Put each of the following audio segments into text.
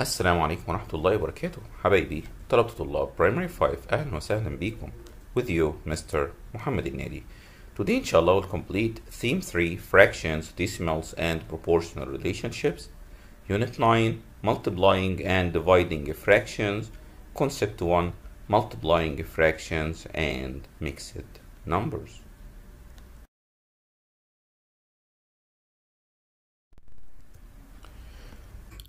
السلام عليكم ورحمة الله وبركاته حبايبي طلبة طلاب Primary 5 أهلا وسهلا بيكم with you Mr. محمد النادي Today إن شاء الله we'll complete theme 3 fractions, decimals and proportional relationships unit 9 multiplying and dividing fractions concept 1 multiplying fractions and mixed numbers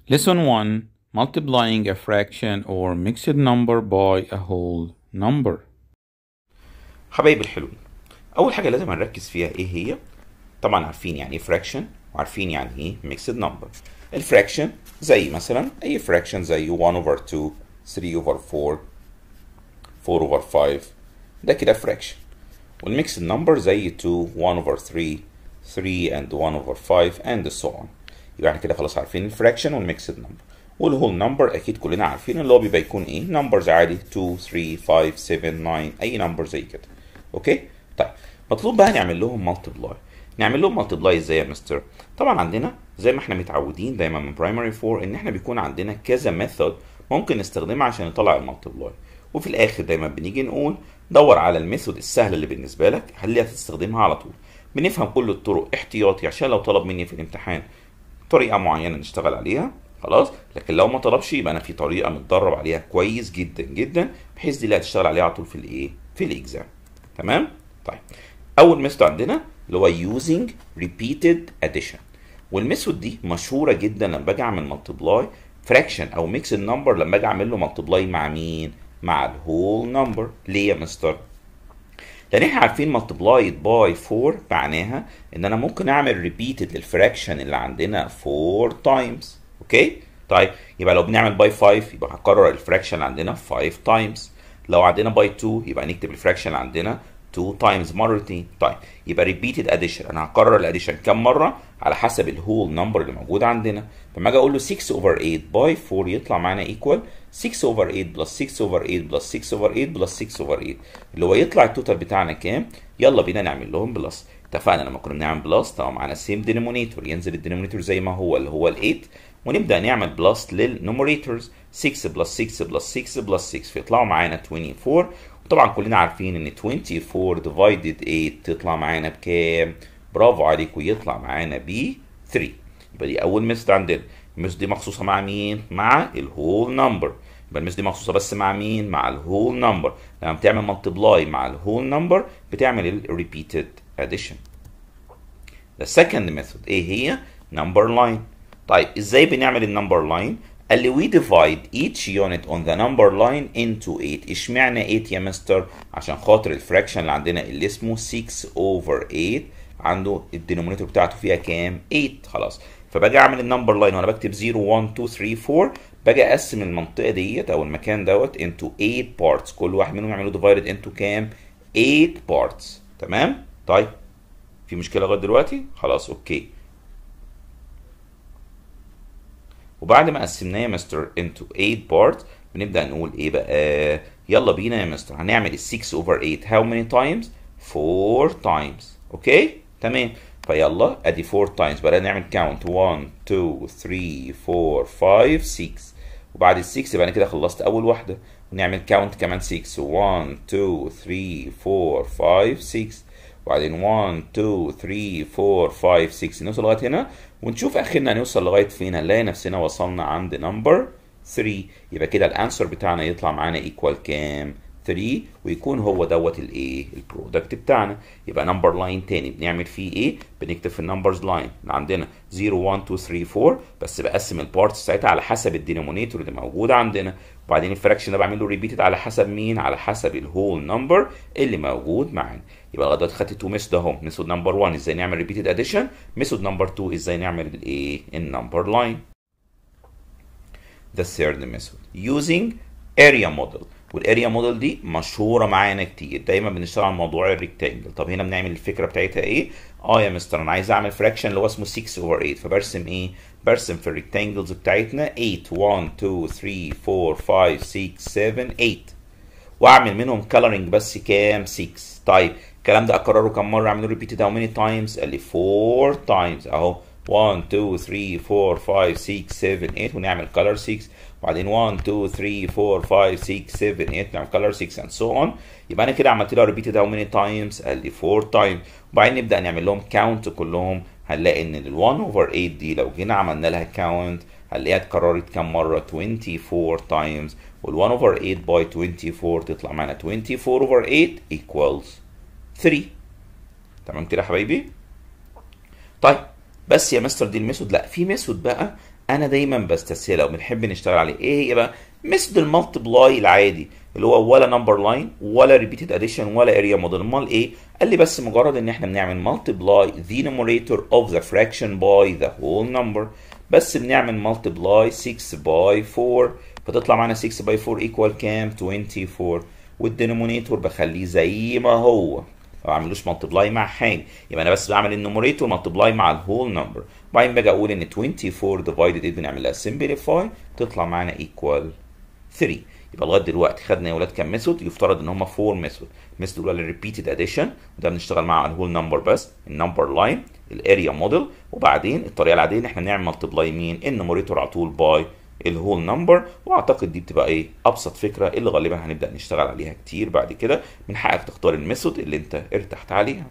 Lesson 1 multiplying a fraction or mixed number by a whole number حبايب الحلوين اول حاجه لازم نركز فيها ايه هي طبعا عارفين يعني ايه fraction وعارفين يعني ايه mixed number الفراكشن زي مثلا اي فراكشن زي 1 over 2 3 over 4 4 over 5 ده كده فراكشن والميكس نمبر زي 2 1 over 3 3 and 1 over 5 and so on يبقى احنا كده خلاص عارفين الفراكشن والميكس نمبر والهول نمبر اكيد كلنا عارفين اللي هو بيبقى يكون ايه نمبرز عادي 2 3 5 7 9 اي نمبر زي كده اوكي طيب مطلوب بقى نعمل لهم ملتبلاي نعمل لهم ملتبلاي ازاي يا مستر طبعا عندنا زي ما احنا متعودين دايما من برايمري 4 ان احنا بيكون عندنا كذا ميثود ممكن نستخدمها عشان نطلع الملتبلاي وفي الاخر دايما بنيجي نقول دور على الميثود السهله اللي بالنسبه لك خليها تستخدمها على طول بنفهم كل الطرق احتياطي عشان لو طلب مني في الامتحان طريقه معينه نشتغل عليها خلاص لكن لو ما طلبش يبقى انا في طريقه متدرب عليها كويس جدا جدا بحيث دي اللي هتشتغل عليها على طول في الايه في الاكزام تمام طيب اول ميثود عندنا اللي هو يوزنج ريبيتد اديشن والميثود دي مشهوره جدا لما باجي اعمل ملتبلاي فراكشن او ميكس النمبر لما اجي اعمل له ملتبلاي مع مين مع الهول نمبر ليه يا مستر لان احنا عارفين ملتبلاي باي 4 معناها ان انا ممكن اعمل ريبيتد للفراكشن اللي عندنا 4 تايمز اوكي طيب يبقى لو بنعمل باي 5 يبقى هنكرر الفراكشن عندنا 5 تايمز لو عندنا باي 2 يبقى نكتب الفراكشن عندنا 2 تايمز مرتين طيب يبقى ريبيتد اديشن انا هكرر الاديشن كام مره على حسب الهول نمبر اللي موجود عندنا فما اجي اقول له 6 اوفر 8 باي 4 يطلع معانا ايكوال 6 اوفر 8 بلس 6 اوفر 8 بلس 6 اوفر 8 بلس 6 اوفر 8 اللي هو يطلع التوتال بتاعنا كام يلا بينا نعمل لهم بلس اتفقنا لما كنا بنعمل بلس طبعا معانا سيم دينومينيتور ينزل الدينومينيتور زي ما هو اللي هو ال 8 ونبدا نعمل بلس للنومريتورز 6 بلس 6 بلس 6 بلس 6 فيطلعوا معانا 24 وطبعا كلنا عارفين ان 24 ديفايدد 8 تطلع معانا بكام؟ برافو عليكم يطلع معانا ب 3 يبقى دي اول ميثود عندنا المس دي مخصوصه مع مين؟ مع الهول نمبر يبقى المس دي مخصوصه بس مع مين؟ مع الهول نمبر لما بتعمل ملتبلاي مع الهول نمبر بتعمل الريبيتد اديشن The second method ايه هي؟ number line طيب ازاي بنعمل النمبر لاين قال لي we divide each unit on the number line into 8 اشمعنى 8 يا مستر عشان خاطر الفراكشن اللي عندنا اللي اسمه 6 over 8 عنده الدينومينيتور بتاعته فيها كام 8 خلاص فباجي اعمل النمبر لاين وانا بكتب 0 1 2 3 4 باجي اقسم المنطقه ديت او المكان دوت into 8 parts كل واحد منهم يعملوا divided into كام 8 parts تمام طيب في مشكله لغايه دلوقتي خلاص اوكي وبعد ما قسمناه يا مستر انتو 8 بارت بنبدا نقول ايه بقى يلا بينا يا مستر هنعمل ال 6 اوفر 8 هاو ماني تايمز 4 تايمز اوكي تمام فيلا ادي 4 تايمز بقى نعمل كاونت 1 2 3 4 5 6 وبعد ال 6 يبقى انا كده خلصت اول واحده ونعمل كاونت كمان 6 1 2 3 4 5 6 وبعدين 1 2 3 4 5 6 نوصل لغايه هنا ونشوف اخرنا نوصل لغايه فين هنلاقي نفسنا وصلنا عند نمبر 3 يبقى كده الانسر بتاعنا يطلع معانا ايكوال كام 3 ويكون هو دوت الايه البرودكت بتاعنا يبقى نمبر لاين تاني بنعمل فيه ايه بنكتب في النمبرز لاين اللي عندنا 0 1 2 3 4 بس بقسم البارتس ساعتها على حسب الدينومينيتور اللي موجود عندنا وبعدين الفراكشن ده بعمل له ريبيتد على حسب مين على حسب الهول نمبر اللي موجود معانا يبقى لغايه دلوقتي خدت تو ميثود اهو ميثود نمبر 1 ازاي نعمل ريبيتد اديشن ميثود نمبر 2 ازاي نعمل الايه النمبر لاين the third method using area model والاريا موديل دي مشهوره معانا كتير دايما بنشتغل على موضوع الريكتانجل طب هنا بنعمل الفكره بتاعتها ايه اه يا مستر انا عايز اعمل فراكشن اللي هو اسمه 6 اوفر 8 فبرسم ايه برسم في الريكتانجلز بتاعتنا 8 1 2 3 4 5 6 7 8 واعمل منهم كلرنج بس كام 6 طيب الكلام ده اكرره كم مره اعمله ريبيت ده ميني تايمز قال لي 4 تايمز اهو 1 2 3 4 5 6 7 8 ونعمل كلر 6 وبعدين 1 2 3 4 5 6 7 8 9 كلر 6 اند سو اون يبقى انا كده عملت لها ريبيت ده ماني تايمز قال لي 4 تايمز وبعدين نبدا نعمل لهم كاونت كلهم هنلاقي ان ال 1 اوفر 8 دي لو جينا عملنا لها كاونت هنلاقيها اتكررت كام مره 24 تايمز وال 1 اوفر 8 باي 24 تطلع معانا 24 اوفر 8 ايكوالز 3 تمام كده يا حبايبي طيب بس يا مستر دي الميثود لا في ميثود بقى انا دايما بستسهلها وبنحب نشتغل عليه ايه هي بقى مثل الملتبلاي العادي اللي هو ولا نمبر لاين ولا ريبيتد اديشن ولا اريا موديل امال ايه قال لي بس مجرد ان احنا بنعمل ملتبلاي ذا نوميريتور اوف ذا فراكشن باي ذا هول نمبر بس بنعمل ملتبلاي 6 باي 4 فتطلع معانا 6 باي 4 ايكوال كام 24 والدينومينيتور بخليه زي ما هو ما بعملوش مالتبلاي مع حاجه يبقى انا بس بعمل النوميريتور مالتبلاي مع الهول نمبر وبعدين باجي اقول ان 24 ديفايدد 8 بنعمل لها سمبليفاي تطلع معانا ايكوال 3 يبقى لغايه دلوقتي خدنا يا ولاد كام ميثود يفترض ان هم 4 ميثود الميثود الاولى الريبيتد اديشن وده بنشتغل معاه على الهول نمبر بس النمبر لاين الاريا موديل وبعدين الطريقه العاديه ان احنا نعمل مالتبلاي مين النوميريتور على طول باي الهول نمبر واعتقد دي بتبقى ايه ابسط فكره اللي غالبا هنبدا نشتغل عليها كتير بعد كده من حقك تختار الميثود اللي انت ارتحت عليها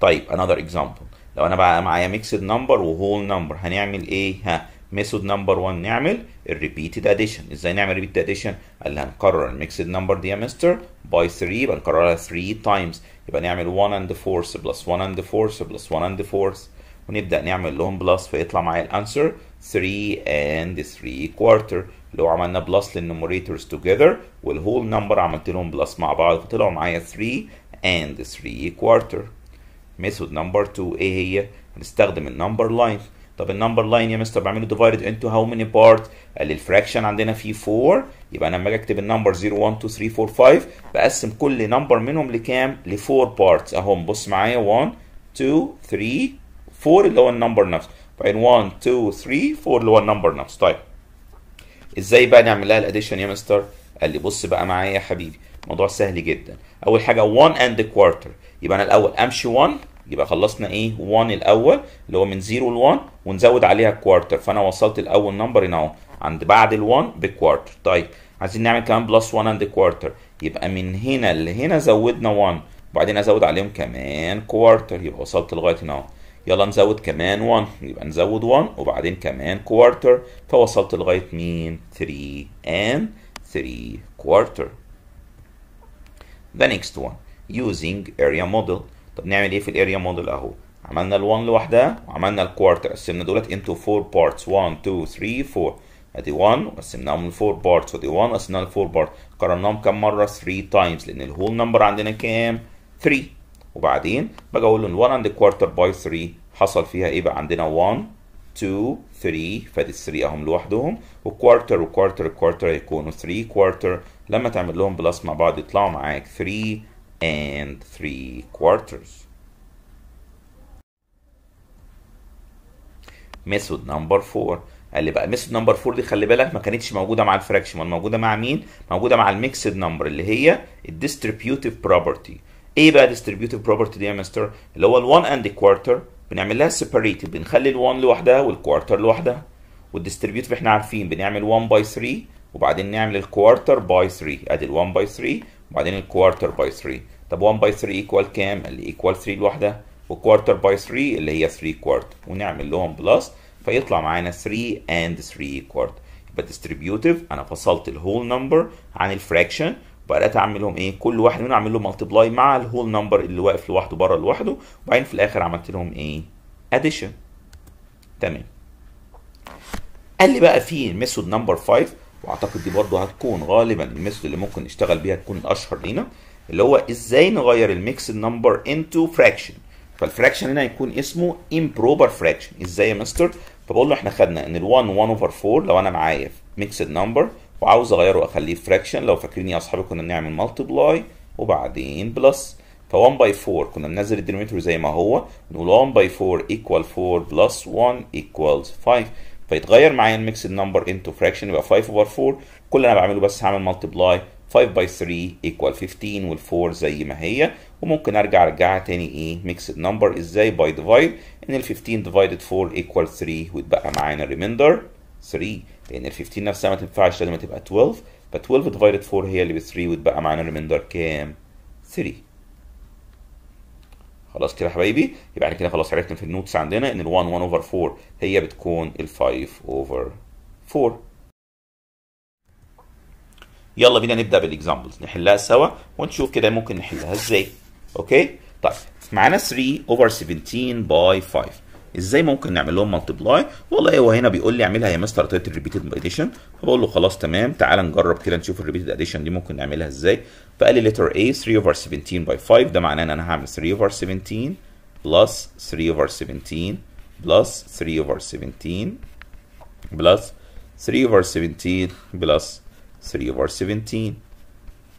طيب another example لو انا بقى معايا ميكسد نمبر وهول نمبر هنعمل ايه ها ميثود نمبر 1 نعمل الريبيتد اديشن ازاي نعمل ريبيتد اديشن قال لي هنكرر الميكسد نمبر دي يا مستر باي 3 يبقى نكررها 3 تايمز يبقى نعمل 1 and 4 بلس 1 and 4 بلس 1 and 4 ونبدا نعمل لهم بلس فيطلع معايا الانسر 3 and 3 quarter لو عملنا بلس للنوميريتورز توجذر والهول نمبر عملت لهم بلس مع بعض فطلعوا معايا 3 and 3 quarter ميثود نمبر 2 ايه هي؟ هنستخدم النمبر لاين طب النمبر لاين يا مستر بعمله ديفايدد انتو هاو ماني بارت؟ قال لي الفراكشن عندنا فيه 4 يبقى انا لما اجي اكتب النمبر 0 1 2 3 4 5 بقسم كل نمبر منهم لكام؟ ل 4 بارتس اهم بص معايا 1 2 3 4 اللي هو النمبر نفسه بعدين 1 2 3 4 اللي هو النمبر نفسه طيب ازاي بقى نعمل لها الاديشن يا مستر قال لي بص بقى معايا يا حبيبي الموضوع سهل جدا اول حاجه 1 اند كوارتر يبقى انا الاول امشي 1 يبقى خلصنا ايه 1 الاول اللي هو من 0 ل 1 ونزود عليها كوارتر فانا وصلت الاول نمبر هنا اهو عند بعد ال1 بكوارتر طيب عايزين نعمل كمان بلس 1 اند كوارتر يبقى من هنا لهنا زودنا 1 وبعدين ازود عليهم كمان كوارتر يبقى وصلت لغايه هنا اهو يلا نزود كمان 1 يبقى نزود 1 وبعدين كمان كوارتر فوصلت لغايه مين 3 and 3 quarter the next one using area model طب نعمل ايه في الاريا موديل اهو عملنا ال1 لوحدها وعملنا الكوارتر قسمنا دولت into 4 parts 1 2 3 4 ادي 1 وقسمناهم ل 4 بارتس ودي 1 قسمناها ل 4 بارتس قررناهم كام مره 3 تايمز لان الهول نمبر عندنا كام 3 وبعدين باجي اقول ال 1 اند كوارتر باي 3 حصل فيها ايه بقى عندنا 1 2 3 فادي 3 اهم لوحدهم وكوارتر وكوارتر كوارتر هيكونوا 3 كوارتر لما تعمل لهم بلس مع بعض يطلعوا معاك 3 and 3 quarters ميثود نمبر 4 قال لي بقى ميثود نمبر 4 دي خلي بالك ما كانتش موجوده مع الفراكشن امال موجوده مع مين موجوده مع الميكسد نمبر اللي هي الديستريبيوتيف بروبرتي ايه بقى الديستريبيوتيف بروبرتي دي يا مستر اللي هو ال1 اند كوارتر بنعمل لها سيبريتد بنخلي ال1 لوحدها والكوارتر لوحدها والديستريبيوت احنا عارفين بنعمل 1 باي 3 وبعدين نعمل الكوارتر باي 3 ادي ال1 باي 3 وبعدين الكوارتر باي 3 طب 1 باي 3 ايكوال كام؟ اللي ايكوال 3 لوحدها والكوارتر باي 3 اللي هي 3 كوارتر ونعمل لهم بلس فيطلع معانا 3 اند 3 كوارتر يبقى ديستريبيوتيف انا فصلت الهول نمبر عن الفراكشن وبدات اعمل لهم ايه كل واحد منهم اعمل له مالتبلاي مع الهول نمبر اللي واقف لوحده بره لوحده وبعدين في الاخر عملت لهم ايه اديشن تمام قال لي بقى في ميثود نمبر 5 واعتقد دي برضه هتكون غالبا الميثود اللي ممكن نشتغل بيها تكون الاشهر لينا اللي هو ازاي نغير الميكس نمبر انتو فراكشن فالفراكشن هنا هيكون اسمه امبروبر فراكشن ازاي يا مستر فبقول له احنا خدنا ان ال1 1 اوفر 4 لو انا معايا ميكسد نمبر وعاوز اغيره واخليه فراكشن لو فاكرين يا اصحابي كنا بنعمل ملتبلاي وبعدين بلس ف 1 باي 4 كنا بننزل الدينوميتر زي ما هو نقول 1 باي 4 ايكوال 4 بلس 1 ايكوال 5 فيتغير معايا الميكس نمبر انتو فراكشن يبقى 5 اوفر 4 كل اللي انا بعمله بس هعمل ملتبلاي 5 باي 3 ايكوال 15 وال 4 زي ما هي وممكن ارجع ارجعها تاني ايه ميكس نمبر ازاي باي ديفايد ان ال 15 ديفايدد 4 ايكوال 3 ويتبقى معانا ريميندر 3 لان ال 15 نفسها ما تنفعش لازم تبقى 12 ف 12 ديفايدد 4 هي اللي ب 3 وتبقى معانا ريميندر كام؟ 3 خلاص كده يا حبايبي يبقى احنا كده خلاص عرفنا في النوتس عندنا ان ال 1 1 اوفر 4 هي بتكون ال 5 اوفر 4 يلا بينا نبدا بالاكزامبلز نحلها سوا ونشوف كده ممكن نحلها ازاي اوكي طيب معانا 3 اوفر 17 باي 5 ازاي ممكن نعمل لهم مالتبلاي والله هو هنا بيقول لي اعملها يا مستر تايتل الريبيتد اديشن فبقول له خلاص تمام تعال نجرب كده نشوف الريبيتد اديشن دي ممكن نعملها ازاي فقال لي لتر A 3 اوفر 17 باي 5 ده معناه ان انا هعمل 3 اوفر 17 بلس 3 اوفر 17 بلس 3 اوفر 17 بلس 3 اوفر 17 بلس 3 اوفر 17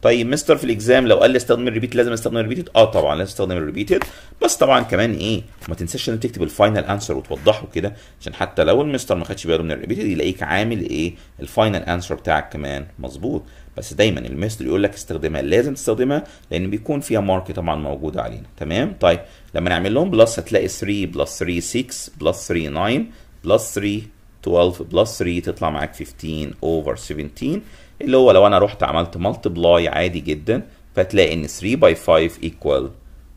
طيب مستر في الاكزام لو قال لي استخدم الريبيت لازم استخدم الريبيتد اه طبعا لازم استخدم الريبيتد بس طبعا كمان ايه ما تنساش ان تكتب الفاينل انسر وتوضحه كده عشان حتى لو المستر ما خدش باله من الريبيتد يلاقيك عامل ايه الفاينل انسر بتاعك كمان مظبوط بس دايما المستر يقول لك استخدمها لازم تستخدمها لان بيكون فيها مارك طبعا موجوده علينا تمام طيب لما نعمل لهم بلس هتلاقي 3 بلس 3 6 بلس 3 9 بلس 3 12 بلس 3 تطلع معاك 15 اوفر 17 اللي هو لو انا رحت عملت ملتبلاي عادي جدا فتلاقي ان 3 باي 5 equal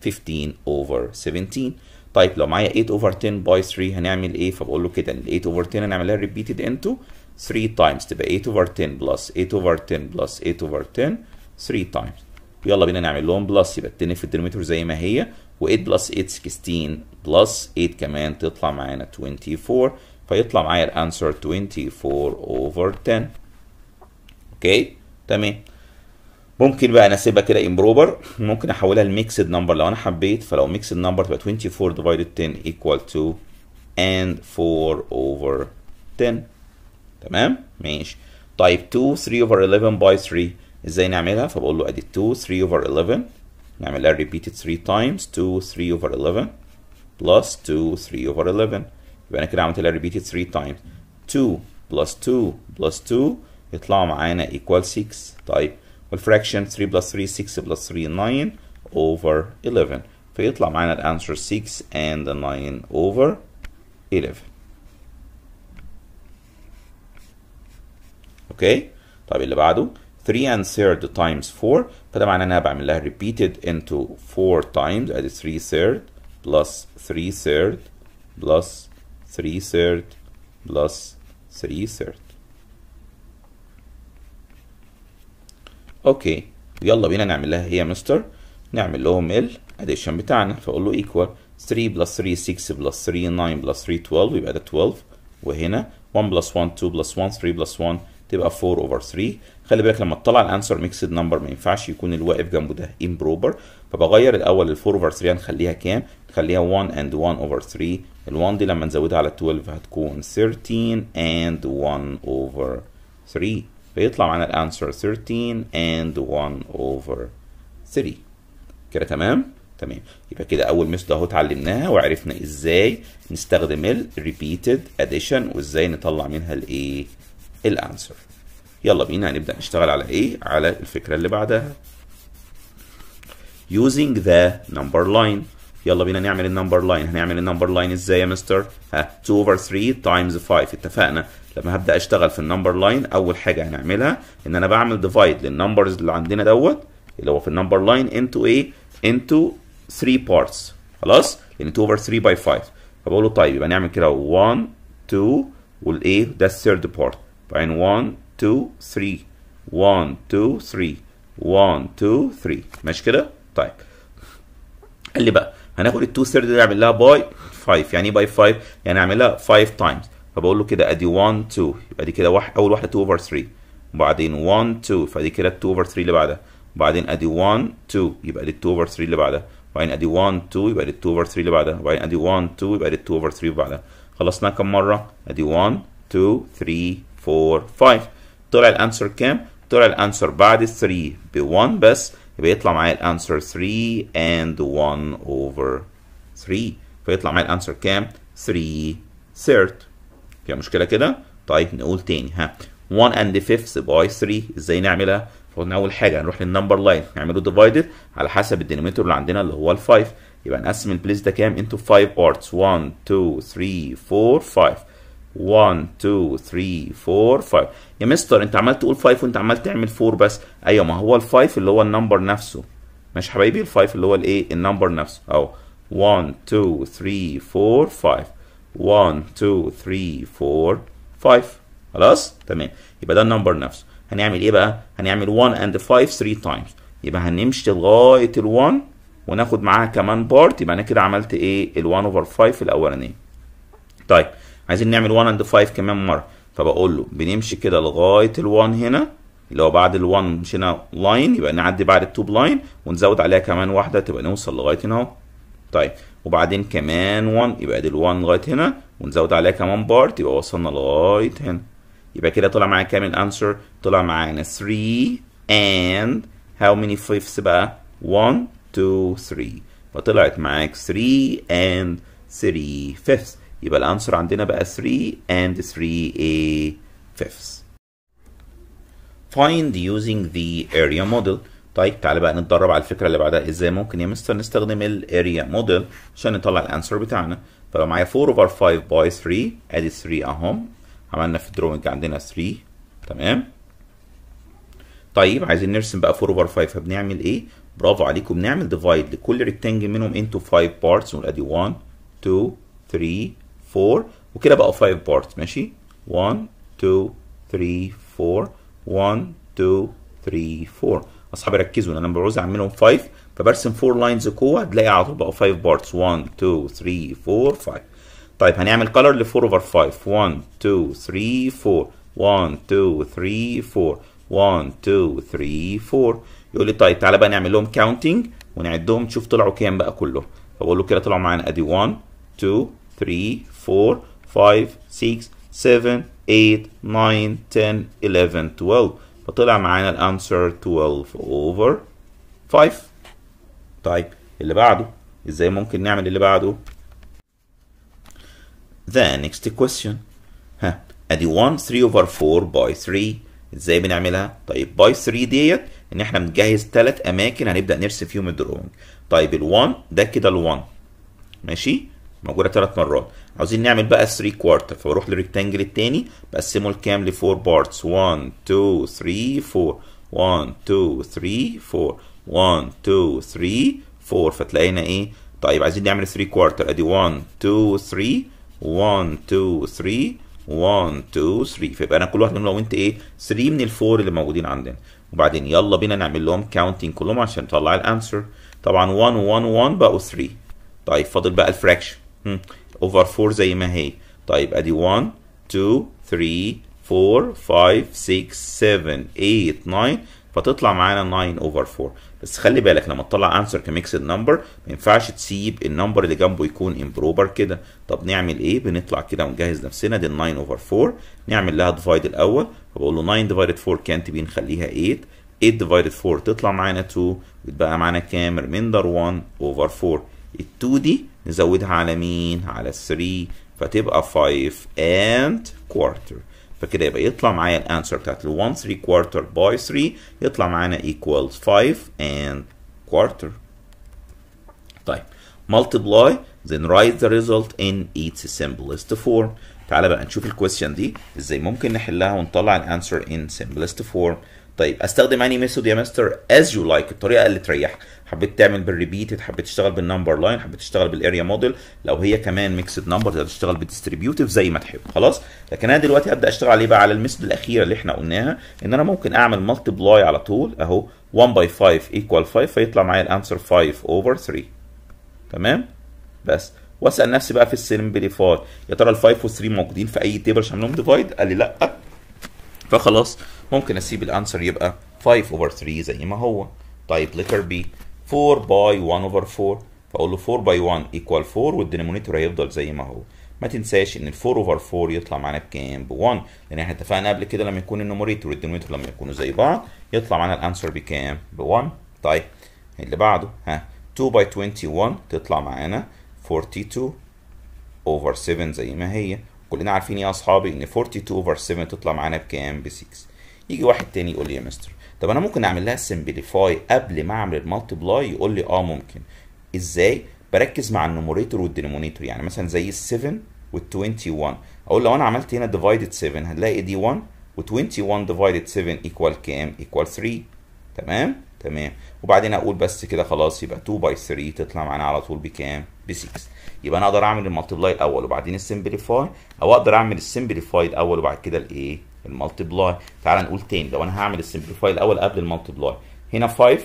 15 over 17 طيب لو معايا 8 over 10 باي 3 هنعمل ايه فبقول له كده ان 8 over 10 هنعملها repeated into 3 times تبقى 8 over 10 plus 8 over 10 plus 8 over 10 3 times يلا بينا نعمل لهم بلس يبقى 10 في الديناميتور زي ما هي و8 بلس 8 16 بلس 8 كمان تطلع معانا 24 فيطلع معايا الانسر 24 over 10 اوكي تمام ممكن بقى انا اسيبها كده امبروبر ممكن احولها لميكسد نمبر لو انا حبيت فلو ميكسد نمبر تبقى 24 ديفايدد 10 ايكوال تو and 4 over 10 تمام ماشي طيب 2 3 over 11 by 3 ازاي نعملها فبقول له ادي 2 3 over 11 نعملها ريبيت 3 تايمز 2 3 over 11 بلس 2 3 over 11 يبقى انا كده عملت لها repeated 3 تايمز 2 بلس 2 بلس 2 يطلعوا معانا equal 6 طيب والفراكشن 3 plus 3 6 plus 3 9 over 11 فيطلع معانا الانسر 6 and 9 over 11 اوكي طيب اللي بعده 3 and third times 4 فده معناه ان انا بعمل repeated into 4 times ادي 3 third plus 3 third plus 3 third plus 3 third اوكي يلا بينا نعمل لها هي مستر نعمل لهم الاديشن بتاعنا فاقول له ايكوال 3 بلس 3 6 بلس 3 9 بلس 3 12 يبقى ده 12 وهنا 1 بلس 1 2 بلس 1 3 بلس 1 تبقى 4 اوفر 3 خلي بالك لما تطلع الانسر ميكسد نمبر ما ينفعش يكون الواقف جنبه ده امبروبر فبغير الاول ال 4 اوفر 3 هنخليها كام؟ نخليها 1 اند 1 اوفر 3 ال 1 دي لما نزودها على 12 هتكون 13 اند 1 اوفر 3 فيطلع معانا الانسر 13 and 1 over 3 كده تمام تمام يبقى كده اول مثل اهو اتعلمناها وعرفنا ازاي نستخدم الريبيتد اديشن وازاي نطلع منها الايه الانسر يلا بينا هنبدا نشتغل على ايه على الفكره اللي بعدها using the number line يلا بينا نعمل النمبر لاين هنعمل النمبر لاين ازاي يا مستر ها 2 over 3 times 5 اتفقنا لما هبدا اشتغل في النمبر لاين اول حاجه هنعملها ان انا بعمل ديفايد للنمبرز اللي عندنا دوت اللي هو في النمبر لاين انتو ايه انتو 3 بارتس خلاص لان يعني 2 over 3 by 5 فبقول له طيب يبقى نعمل كده 1 2 والايه ده الثيرد بارت بعدين 1 2 3 1 2 3 1 2 3 ماشي كده طيب قال لي بقى هناخد ال 2 3 دي اعمل لها باي 5 يعني ايه باي 5 يعني اعمل لها 5 تايمز فبقول له كده ادي 1 2 يبقى دي كده واحد اول واحده 2 اوفر 3 وبعدين 1 2 فدي كده 2 اوفر 3 اللي بعدها وبعدين ادي 1 2 يبقى دي 2 اوفر 3 اللي بعدها وبعدين ادي 1 2 يبقى دي 2 اوفر 3 اللي بعدها وبعدين ادي 1 2 يبقى دي 2 اوفر 3 اللي بعدها خلصناها كم مره ادي 1 2 3 4 5 طلع الانسر كام طلع الانسر بعد ال 3 ب 1 بس يبقى يطلع معايا الانسر 3 and 1 over 3 فيطلع معايا الانسر كام 3 ثيرد فيها مشكله كده طيب نقول تاني ها 1 and 5 باي 3 ازاي نعملها فقلنا اول حاجه هنروح للنمبر لاين نعمله ديفايدد على حسب الديناميتور اللي عندنا اللي هو ال5 يبقى نقسم البليس ده كام انتو 5 بارتس 1 2 3 4 5 1 2 3 4 5 يا مستر انت عمال تقول 5 وانت عمال تعمل 4 بس ايوه ما هو ال5 اللي هو النمبر نفسه ماشي حبايبي ال5 اللي هو الايه النمبر نفسه اهو 1 2 3 4 5 1 2 3 4 5 خلاص تمام يبقى ده النمبر نفسه هنعمل ايه بقى هنعمل 1 اند 5 3 تايمز يبقى هنمشي لغايه ال1 وناخد معاها كمان بارت يبقى انا كده عملت ايه ال1 اوفر 5 الاولانيه طيب عايزين نعمل 1 اند 5 كمان مره فبقول له بنمشي كده لغايه ال1 هنا اللي هو بعد ال1 مشينا لاين يبقى نعدي بعد ال2 بلاين ونزود عليها كمان واحده تبقى نوصل لغايه هنا اهو طيب وبعدين كمان 1 يبقى دي ال1 لغايه هنا ونزود عليها كمان بارت يبقى وصلنا لغايه هنا يبقى كده طلع معايا كام الانسر طلع معانا 3 and how many fifths بقى 1 2 3 فطلعت معاك 3 and 3 fifths يبقى الانسر عندنا بقى 3 and 3a fifths find using the area model طيب تعالى بقى نتدرب على الفكره اللي بعدها ازاي ممكن يا مستر نستخدم الاريا موديل عشان نطلع الانسر بتاعنا فلو طيب، معايا 4 over 5 by 3 ادي 3 اهم عملنا في الدروينج عندنا 3 تمام طيب عايزين نرسم بقى 4 over 5 فبنعمل ايه برافو عليكم نعمل ديفايد لكل ريكتانجل منهم انتو 5 بارتس ونقول ادي 1 2 3 4 وكده بقوا 5 بارت ماشي 1 2 3 4 1 2 3 4 اصحابي ركزوا انا لما بعوز اعملهم 5 فبرسم 4 لاينز جوه تلاقي على طول بقوا 5 بارتس 1 2 3 4 5 طيب هنعمل كلر ل 4 اوفر 5 1 2 3 4 1 2 3 4 1 2 3 4 يقول لي طيب تعالى بقى نعمل لهم كاونتنج ونعدهم نشوف طلعوا كام بقى كلهم فبقول له كده طلعوا معانا ادي 1 2 3 4 5 6 7 8 9 10 11 12 فطلع معانا الانسر 12 اوفر 5 طيب اللي بعده ازاي ممكن نعمل اللي بعده The next question ها ادي 1 3 over 4 by 3 ازاي بنعملها؟ طيب باي 3 ديت ان احنا بنجهز ثلاث اماكن هنبدا نرسم فيهم الدروينج. طيب ال1 ده كده ال1 ماشي؟ موجوده ثلاث مرات عاوزين نعمل بقى 3 كوارتر فبروح للريكتانجل الثاني بقسمه لكام ل 4 بارتس 1 2 3 4 1 2 3 4 1 2 3 4 فتلاقينا ايه طيب عايزين نعمل 3 كوارتر ادي 1 2 3 1 2 3 1 2 3 فيبقى انا كل واحد منهم لو انت ايه 3 من الفور اللي موجودين عندنا وبعدين يلا بينا نعمل لهم كاونتنج كلهم عشان نطلع الانسر طبعا 1 1 1 بقوا 3 طيب فاضل بقى الفراكشن اوفر hmm. 4 زي ما هي طيب ادي 1 2 3 4 5 6 7 8 9 فتطلع معانا 9 اوفر 4 بس خلي بالك لما تطلع انسر كميكسد نمبر ما ينفعش تسيب النمبر اللي جنبه يكون امبروبر كده طب نعمل ايه بنطلع كده ونجهز نفسنا دي 9 اوفر 4 نعمل لها ديفايد الاول فبقول له 9 ديفايد 4 كانت بي نخليها 8 8 ديفايد 4 تطلع معانا 2 ويتبقى معانا كام ريميندر 1 اوفر 4 ال2 دي نزودها على مين على 3 فتبقى 5 and quarter فكده يبقى يطلع معايا الانسر بتاعت ال 1 3 quarter باي 3 يطلع معانا equals 5 and quarter طيب multiply then write the result in its simplest form تعالى بقى نشوف الكويستشن دي ازاي ممكن نحلها ونطلع الانسر in simplest form طيب استخدم اني ميثود يا مستر از يو لايك الطريقه اللي تريحك حبيت تعمل بالريبيتد حبيت تشتغل بالنمبر لاين حبيت تشتغل بالاريا موديل لو هي كمان ميكسد نمبر تقدر تشتغل بالديستريبيوتيف زي ما تحب خلاص لكن انا دلوقتي هبدا اشتغل عليه بقى على الميثود الاخيره اللي احنا قلناها ان انا ممكن اعمل ملتبلاي على طول اهو 1 باي 5 ايكوال 5 فيطلع معايا الانسر 5 اوفر 3 تمام بس واسال نفسي بقى في السمبليفاي يا ترى ال 5 وال 3 موجودين في اي تيبل عشان لهم ديفايد قال لي لا فخلاص ممكن اسيب الانسر يبقى 5 اوفر 3 زي ما هو طيب لتر بي 4 باي 1 اوفر 4 فاقول له 4 باي 1 ايكوال 4 والدينومينيتور هيفضل زي ما هو ما تنساش ان ال 4 اوفر 4 يطلع معانا بكام؟ ب 1 لان احنا اتفقنا قبل كده لما يكون النموريتور والدينومينيتور لما يكونوا زي بعض يطلع معانا الانسر بكام؟ ب 1 طيب اللي بعده ها 2 باي 21 تطلع معانا 42 اوفر 7 زي ما هي كلنا عارفين يا اصحابي ان 42 اوفر 7 تطلع معانا بكام؟ ب 6 يجي واحد تاني يقول لي يا مستر طب انا ممكن اعمل لها سمبليفاي قبل ما اعمل الملتبلاي يقول لي اه ممكن ازاي بركز مع النوموريتور والدينومينيتور يعني مثلا زي ال7 وال21 اقول لو انا عملت هنا ديفايدد 7 هنلاقي دي 1 و21 ديفايدد 7 ايكوال كام ايكوال 3 تمام تمام وبعدين اقول بس كده خلاص يبقى 2 باي 3 تطلع معانا على طول بكام ب 6 يبقى انا اقدر اعمل المالتبلاي الاول وبعدين السمبليفاي او اقدر اعمل السمبليفاي الاول وبعد كده الايه الملتبلاي تعال نقول تاني لو انا هعمل السمبليفاي الاول قبل الملتبلاي هنا 5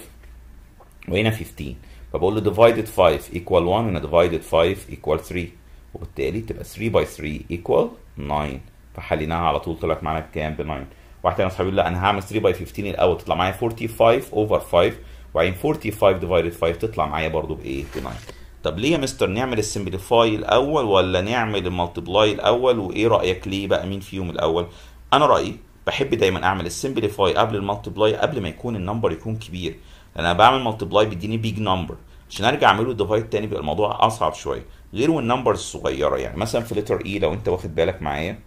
وهنا 15 فبقول له ديفايدد 5 ايكوال 1 هنا ديفايدد 5 ايكوال 3 وبالتالي تبقى 3 باي 3 ايكوال 9 فحليناها على طول طلعت معانا بكام ب 9 واحد تاني صاحبي يقول لا انا هعمل 3 باي 15 الاول تطلع معايا 45 اوفر 5 وبعدين 45 ديفايدد 5 تطلع معايا برضه بايه ب 9 طب ليه يا مستر نعمل السمبليفاي الاول ولا نعمل المالتبلاي الاول وايه رايك ليه بقى مين فيهم الاول انا رايي بحب دايما اعمل السمبليفاي قبل الملتبلاي قبل ما يكون النمبر يكون كبير لان انا بعمل ملتبلاي بيديني بيج نمبر عشان ارجع اعمله ديفايد تاني بيبقى الموضوع اصعب شويه غير والنمبرز الصغيره يعني مثلا في لتر اي e لو انت واخد بالك معايا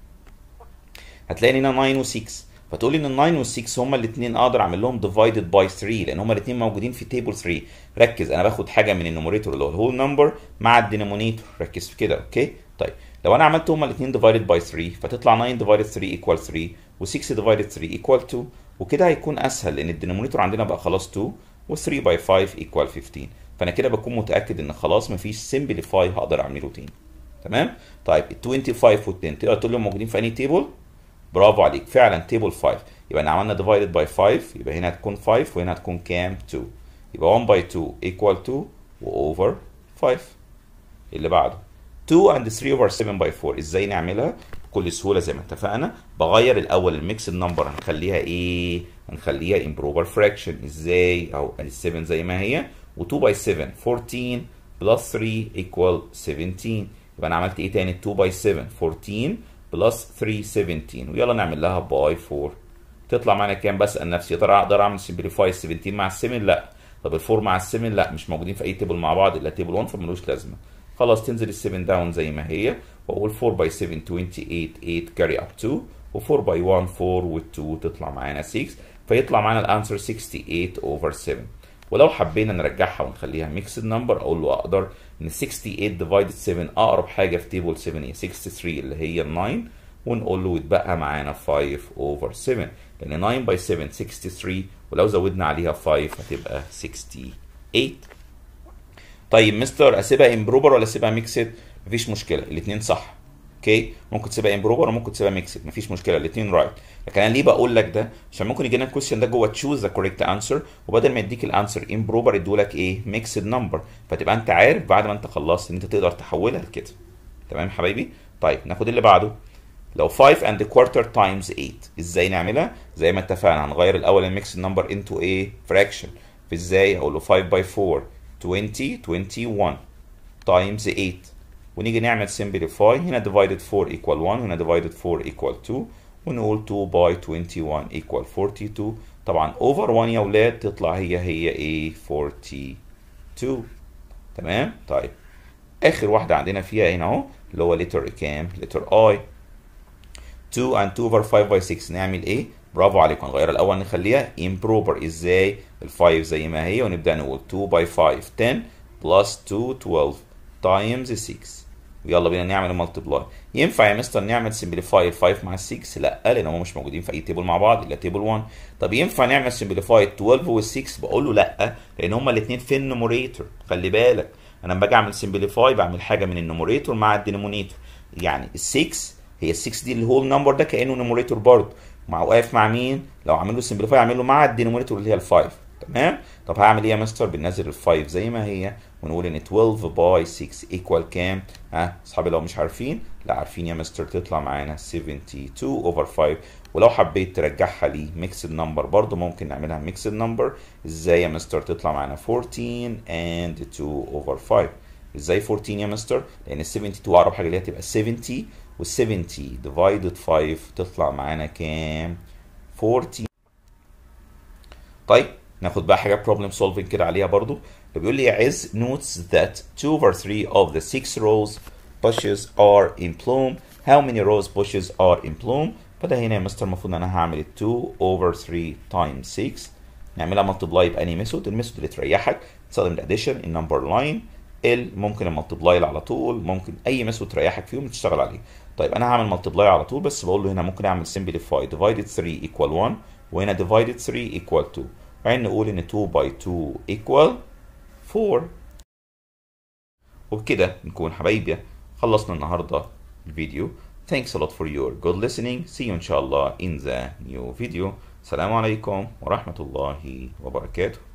هتلاقي هنا 9 و6 فتقول لي ان 9 و6 هما الاثنين اقدر اعمل لهم ديفايدد باي 3 لان هما الاثنين موجودين في تيبل 3 ركز انا باخد حاجه من النوميريتور اللي هو الهول نمبر مع الدينومينيتور ركز في كده اوكي طيب لو انا عملت هما الاثنين ديفايدد باي 3 فتطلع 9 ديفايدد 3 ايكوال 3 و6 ديفايدد 3 ايكوال 2 وكده هيكون اسهل لان الدينومينيتور عندنا بقى خلاص 2 و3 باي 5 ايكوال 15 فانا كده بكون متاكد ان خلاص مفيش سمبليفاي هقدر اعمله تاني تمام طيب ال 25 وال 10 تقدر تقول لهم موجودين في انهي تيبل برافو عليك فعلا تيبل 5 يبقى احنا عملنا ديفايدد باي 5 يبقى هنا هتكون 5 وهنا هتكون كام 2 يبقى 1 باي 2 ايكوال 2 واوفر 5 اللي بعده 2 and 3 over 7 by 4 ازاي نعملها بكل سهوله زي ما اتفقنا بغير الاول الميكس نمبر هنخليها ايه هنخليها امبروبر فراكشن ازاي او ال 7 زي ما هي و2 by 7 14 plus 3 ايكوال 17 يبقى انا عملت ايه تاني 2 by 7 14 plus 3 17 ويلا نعمل لها باي 4 تطلع معانا كام بسال نفسي ترى اقدر اعمل سمبليفاي 17 مع ال 7 لا طب ال 4 مع ال 7 لا مش موجودين في اي تيبل مع بعض الا تيبل 1 فملوش لازمه خلاص تنزل 7 داون زي ما هي واقول 4 باي 7 28 8 كاري اب 2 و4 باي 1 4 و 2 تطلع معانا 6 فيطلع معانا الانسر 68 اوفر 7 ولو حبينا نرجعها ونخليها ميكسد نمبر اقول له اقدر ان 68 ديفايدد 7 اقرب حاجه في تيبل 7 هي 63 اللي هي ال 9 ونقول له يتبقى معانا 5 اوفر 7 لان 9 باي 7 63 ولو زودنا عليها 5 هتبقى 68 طيب مستر اسيبها امبروبر ولا اسيبها ميكسد مفيش مشكله الاثنين صح اوكي ممكن تسيبها امبروبر وممكن تسيبها ميكسد مفيش مشكله الاثنين رايت لكن انا ليه بقول لك ده عشان ممكن يجي لنا الكويستشن ده جوه تشوز ذا كوريكت انسر وبدل ما يديك الانسر امبروبر يدولك ايه ميكسد نمبر فتبقى انت عارف بعد ما انت خلصت ان انت تقدر تحولها لكده تمام حبايبي طيب ناخد اللي بعده لو 5 and quarter times 8 ازاي نعملها زي ما اتفقنا هنغير الاول الميكس نمبر انتو ايه فراكشن ازاي اقول له 5 by 4 2021 times 8 ونيجي نعمل simplify هنا divided 4 equal 1 هنا divided 4 equal 2 ونقول 2 by 21 equal 42 طبعا over 1 يا ولاد تطلع هي هي ايه 42 تمام طيب اخر واحده عندنا فيها هنا اهو اللي هو letter كام letter i 2 and 2 over 5 by 6 نعمل ايه برافو عليكم نغير الاول نخليها improper ازاي ال5 زي ما هي ونبدا نقول 2 باي 5 10 بلس 2 12 تايمز 6 ويلا بينا نعمل مالتبلاي ينفع يا مستر نعمل سمبليفاي ال 5 مع ال 6 لا لان هم مش موجودين في اي تيبل مع بعض الا تيبل 1 طب ينفع نعمل سمبليفاي 12 وال 6 بقول له لا لان هم الاثنين في النوموريتور خلي بالك انا لما باجي اعمل سمبليفاي بعمل حاجه من النوموريتور مع الدينومينيتور يعني ال 6 هي ال 6 دي الهول نمبر ده كانه نوموريتور برضه مع واقف مع مين لو عامل له سمبليفاي اعمل له مع الدينومينيتور اللي هي ال5 تمام طب هعمل ايه يا مستر بننزل ال5 زي ما هي ونقول ان 12 باي 6 ايكوال كام ها اصحابي لو مش عارفين لا عارفين يا مستر تطلع معانا 72 اوفر 5 ولو حبيت ترجعها لي ميكسد نمبر برضه ممكن نعملها ميكسد نمبر ازاي يا مستر تطلع معانا 14 اند 2 اوفر 5 ازاي 14 يا مستر لان ال 72 اقرب حاجه ليها تبقى 70 وال 70 divided 5 تطلع معانا كام 40 طيب ناخد بقى حاجه problem solving كده عليها برضو بيقول لي عز notes that 2 over 3 of the 6 rows bushes are in plume how many rows bushes are in plume فده هنا يا مستر المفروض ان انا هعمل 2 over 3 times 6 نعملها مالتبلاي باني ميثود الميثود اللي تريحك تستخدم الاديشن النمبر لاين ال ممكن المالتبلاي على طول ممكن اي ميثود تريحك فيهم تشتغل عليه طيب انا هعمل ملتبلاي على طول بس بقول له هنا ممكن اعمل سمبليفاي ديفايدد 3 ايكوال 1 وهنا ديفايدد 3 ايكوال 2 وبعدين نقول ان 2 باي 2 ايكوال 4 وبكده نكون حبايبي خلصنا النهارده الفيديو Thanks a lot for your good listening. See you إن شاء الله in the new video. السلام عليكم ورحمة الله وبركاته.